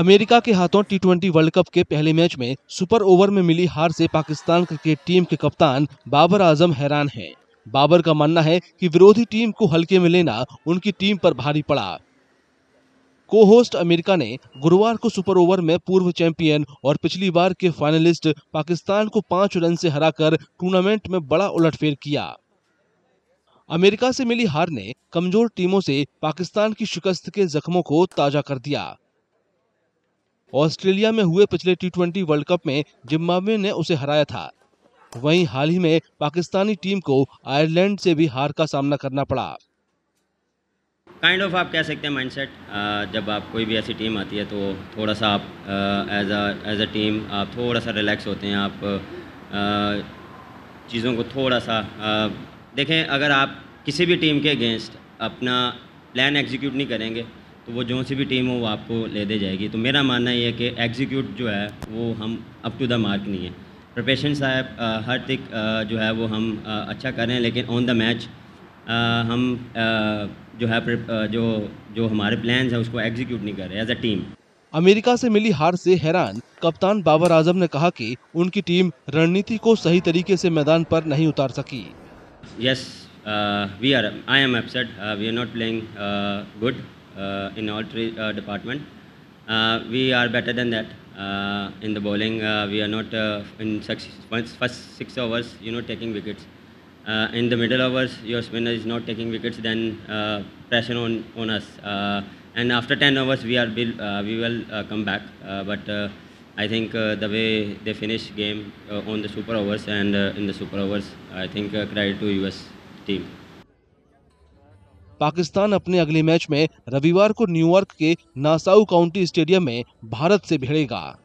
America के हाथों T twenty world cup के पहले मैच में सुपर ओवर में मिली हार से पाकिस्तान क्रिकेट टीम के कप्तान बाबर आजम हैरान हैं। बाबर का मानना है कि विरोधी टीम को हल्के में लेना उनकी टीम पर भारी पड़ा को होस्ट अमेरिका ने गुरुवार को सुपर ओवर में पूर्व चैंपियन और पिछली बार के फाइनलिस्ट पाकिस्तान को पांच रन से हराकर टूर्नामेंट में बड़ा उलटफेर किया अमेरिका से मिली हार ने कमजोर टीमों से पाकिस्तान की शिकस्त के जख्मों को ताजा कर दिया ऑस्ट्रेलिया में हुए पिछले टी वर्ल्ड कप में जिम्बाब्वे ने उसे हराया था वहीं हाल ही में पाकिस्तानी टीम को आयरलैंड से भी हार का सामना करना पड़ा काइंड ऑफ आप कह सकते हैं माइंडसेट जब आप कोई भी ऐसी टीम आती है तो थोड़ा सा आप एज एज अ टीम आप थोड़ा सा रिलैक्स होते हैं आप चीज़ों को थोड़ा सा देखें अगर आप किसी भी टीम के अगेंस्ट अपना प्लान एग्जीक्यूट नहीं करेंगे तो वो जो सी भी टीम हो वो आपको ले दे जाएगी तो मेरा मानना ये है कि एग्जीक्यूट जो है वो हम अप टू द मार्क नहीं है प्रोफेशन साहब हर तक जो है वो हम अच्छा कर रहे हैं लेकिन ऑन द मैच हम आ, जो है आ, जो जो हमारे प्लान हैं उसको एग्जीक्यूट नहीं कर रहे एज अ टीम अमेरिका से मिली हार से हैरान कप्तान बाबर आजम ने कहा कि उनकी टीम रणनीति को सही तरीके से मैदान पर नहीं उतार सकी yes we are I am upset we are not playing good Uh, in all three uh, department. Uh, we are better than that. in the bowling, we are not in First first six overs, you know, taking wickets. Uh, in the middle overs your spinner is not taking wickets then uh, pressure on on us uh, and after 10 overs we are build, we will come back but i think the way they finish game on the super overs and in the super overs i think credit to us team Pakistan अपने अगले match में रविवार को New York के Nassau county stadium में भारत से भिड़ेगा